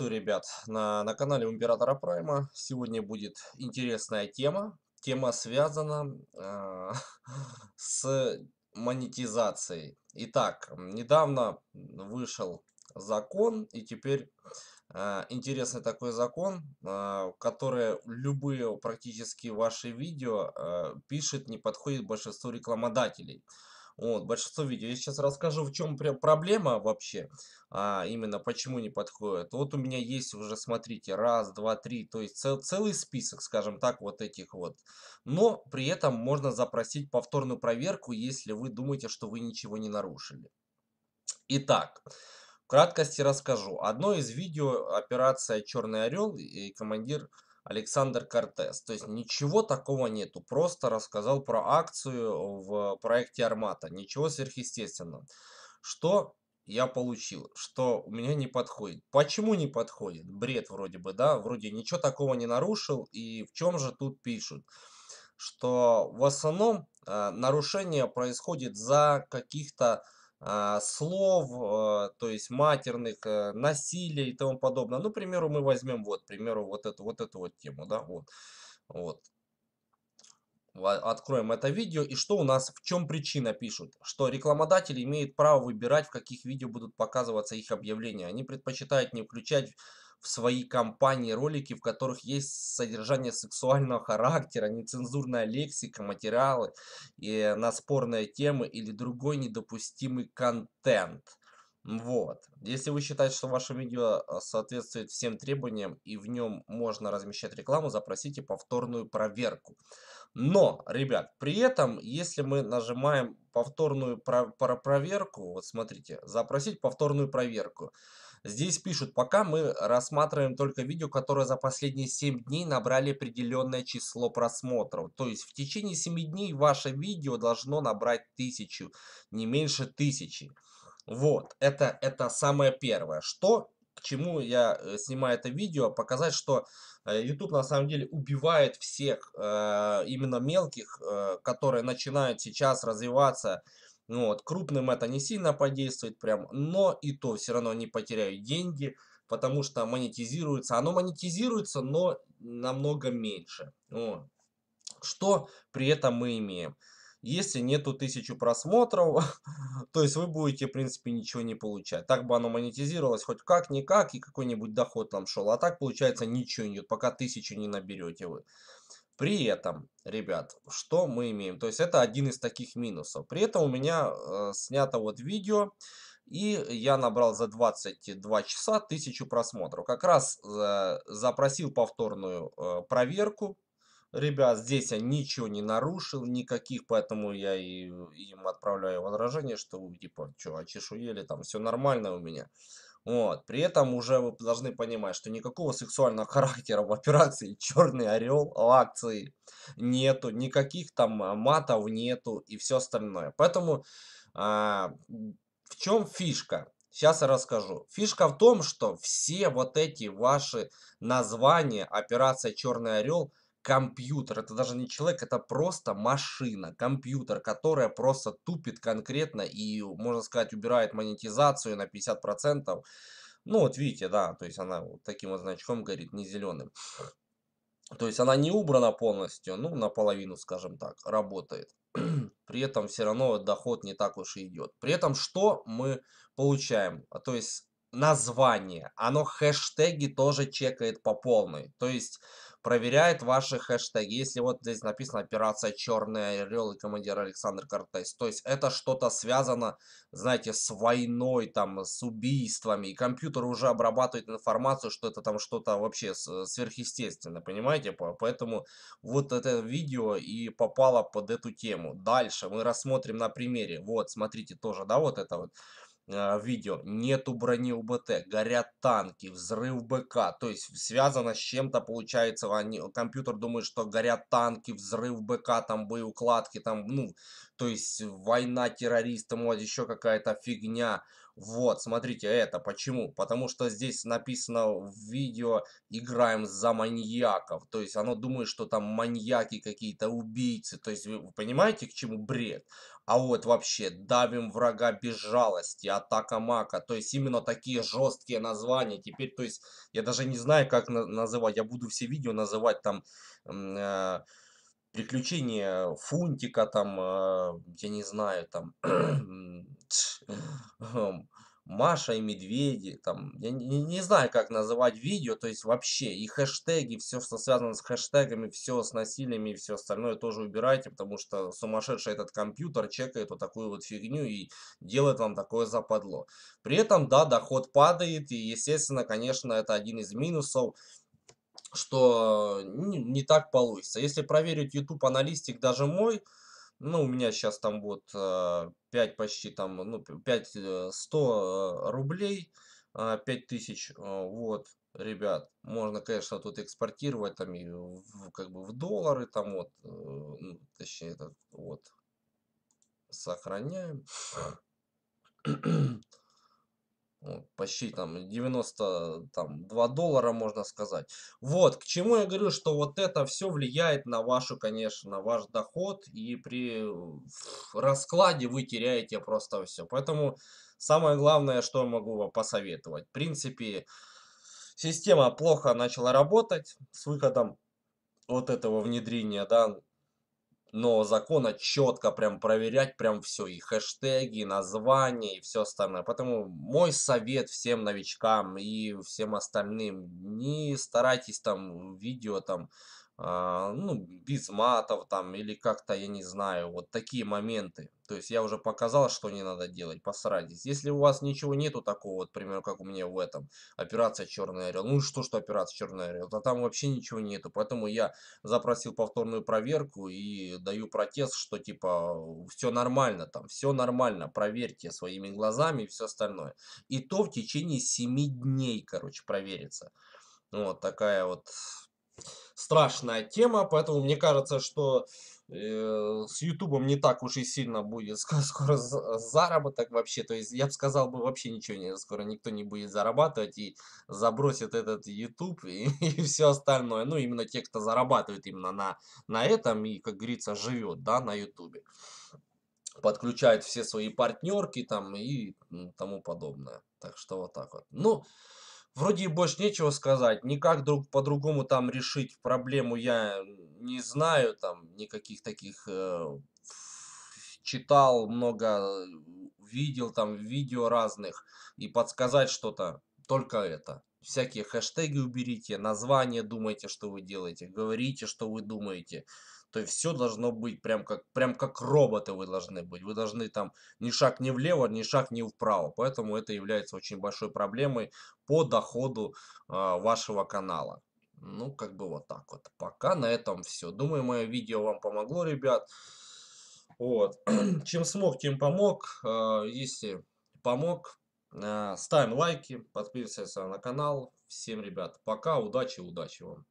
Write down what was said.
Приветствую, ребят, на, на канале Императора Прайма. Сегодня будет интересная тема. Тема связана э, с монетизацией. Итак, недавно вышел закон, и теперь э, интересный такой закон, э, который любые практически ваши видео э, пишет, не подходит большинству рекламодателей. Вот, большинство видео. Я сейчас расскажу, в чем проблема вообще, а именно почему не подходит. Вот у меня есть уже, смотрите, раз, два, три, то есть цел, целый список, скажем так, вот этих вот. Но при этом можно запросить повторную проверку, если вы думаете, что вы ничего не нарушили. Итак, в краткости расскажу. Одно из видео операция «Черный орел» и командир Александр Кортес. То есть ничего такого нету. Просто рассказал про акцию в проекте Армата. Ничего сверхъестественного. Что я получил, что у меня не подходит. Почему не подходит? Бред вроде бы, да? Вроде ничего такого не нарушил. И в чем же тут пишут? Что в основном э, нарушение происходит за каких-то а, слов, а, то есть матерных, э, насилия и тому подобное. Ну, к примеру, мы возьмем вот, к примеру, вот эту вот, эту вот тему, да, вот, вот. Откроем это видео. И что у нас, в чем причина пишут? Что рекламодатель имеет право выбирать, в каких видео будут показываться их объявления. Они предпочитают не включать в свои компании ролики, в которых есть содержание сексуального характера, нецензурная лексика, материалы и э, на спорные темы или другой недопустимый контент. Вот. Если вы считаете, что ваше видео э, соответствует всем требованиям и в нем можно размещать рекламу, запросите повторную проверку. Но, ребят, при этом, если мы нажимаем повторную про про проверку, вот смотрите, запросить повторную проверку, Здесь пишут, пока мы рассматриваем только видео, которое за последние 7 дней набрали определенное число просмотров. То есть в течение 7 дней ваше видео должно набрать тысячу, не меньше тысячи. Вот, это, это самое первое. Что к чему я э, снимаю это видео, показать, что э, YouTube на самом деле убивает всех э, именно мелких, которые начинают сейчас развиваться ну вот, крупным это не сильно подействует прям, но и то все равно они потеряют деньги, потому что монетизируется. Оно монетизируется, но намного меньше. Вот. Что при этом мы имеем? Если нету тысячу просмотров, то есть вы будете, в принципе, ничего не получать. Так бы оно монетизировалось хоть как-никак, и какой-нибудь доход там шел. А так, получается, ничего нет, пока тысячу не наберете вы. При этом, ребят, что мы имеем? То есть это один из таких минусов. При этом у меня э, снято вот видео, и я набрал за 22 часа 1000 просмотров. Как раз э, запросил повторную э, проверку. Ребят, здесь я ничего не нарушил, никаких, поэтому я и, э, им отправляю возражение, что типа, что, а чешуели, там все нормально у меня. Вот. При этом уже вы должны понимать, что никакого сексуального характера в операции «Черный орел» в акции нету, никаких там а, матов нету и все остальное. Поэтому а, в чем фишка? Сейчас я расскажу. Фишка в том, что все вот эти ваши названия «Операция Черный Орел» компьютер. Это даже не человек, это просто машина, компьютер, которая просто тупит конкретно и, можно сказать, убирает монетизацию на 50%. Ну, вот видите, да, то есть она вот таким вот значком горит, не зеленым. То есть она не убрана полностью, ну, наполовину, скажем так, работает. При этом все равно доход не так уж и идет. При этом что мы получаем? А то есть название, оно хэштеги тоже чекает по полной. То есть проверяет ваши хэштеги. Если вот здесь написано «Операция Черный Орел» и командир Александр Кортес, то есть это что-то связано, знаете, с войной, там, с убийствами, и компьютер уже обрабатывает информацию, что это там что-то вообще э, сверхъестественное, понимаете? Поэтому вот это видео и попало под эту тему. Дальше мы рассмотрим на примере. Вот, смотрите, тоже, да, вот это вот. А, видео. Нету брони у БТ горят танки, взрыв БК. То есть связано с чем-то, получается, они, компьютер думает, что горят танки, взрыв БК, там боеукладки, там, ну, то есть война террористам вот еще какая-то фигня. Вот, смотрите, это почему? Потому что здесь написано в видео «Играем за маньяков». То есть оно думает, что там маньяки какие-то, убийцы. То есть вы понимаете, к чему бред? А вот вообще «Давим врага без жалости», «Атака мака». То есть именно такие жесткие названия. Теперь, то есть, я даже не знаю, как на называть. Я буду все видео называть там... Э приключения Фунтика, там, э, я не знаю, там, Эм, Маша и медведи, там, я не, не знаю, как называть видео, то есть вообще, и хэштеги, все, что связано с хэштегами, все с насилиями и все остальное тоже убирайте, потому что сумасшедший этот компьютер чекает вот такую вот фигню и делает вам такое западло. При этом, да, доход падает, и, естественно, конечно, это один из минусов, что не, не так получится. Если проверить YouTube аналитик, даже мой, ну, у меня сейчас там вот 5 э, почти там, ну, 5 100 э, э, рублей, 5000, а, вот, ребят, можно, конечно, тут экспортировать там и в, как бы в доллары, там вот, ну, точнее, это вот, сохраняем. Ну, почти там 92 доллара, можно сказать. Вот, к чему я говорю, что вот это все влияет на вашу, конечно, на ваш доход, и при раскладе вы теряете просто все. Поэтому самое главное, что я могу вам посоветовать. В принципе, система плохо начала работать с выходом вот этого внедрения, да, но закона четко прям проверять прям все, и хэштеги, и названия, и все остальное. Поэтому мой совет всем новичкам и всем остальным, не старайтесь там видео там а, ну, без матов там или как-то, я не знаю, вот такие моменты. То есть я уже показал, что не надо делать, посрайтесь. Если у вас ничего нету такого, вот, к как у меня в этом, операция Черный Орел. Ну что, что операция Черный Орел, а там вообще ничего нету. Поэтому я запросил повторную проверку и даю протест, что типа все нормально там, все нормально, проверьте своими глазами и все остальное. И то в течение 7 дней, короче, проверится. Вот такая вот страшная тема, поэтому мне кажется, что э, с Ютубом не так уж и сильно будет скоро, скоро заработок вообще. То есть я бы сказал бы вообще ничего не скоро никто не будет зарабатывать и забросит этот Ютуб и, и все остальное. Ну именно те, кто зарабатывает именно на, на этом и, как говорится, живет да, на Ютубе. Подключает все свои партнерки там и ну, тому подобное. Так что вот так вот. Ну, Вроде и больше нечего сказать, никак друг по-другому там решить проблему я не знаю, там никаких таких э, читал, много э, видел там видео разных и подсказать что-то, только это. Всякие хэштеги уберите, название думайте, что вы делаете, говорите, что вы думаете. То есть все должно быть прям как, прям как роботы вы должны быть. Вы должны там ни шаг не влево, ни шаг не вправо. Поэтому это является очень большой проблемой по доходу э, вашего канала. Ну, как бы вот так вот. Пока на этом все. Думаю, мое видео вам помогло, ребят. Вот. Чем смог, тем помог. А, если помог, а, ставим лайки, подписываемся на канал. Всем, ребят, пока, удачи, удачи вам.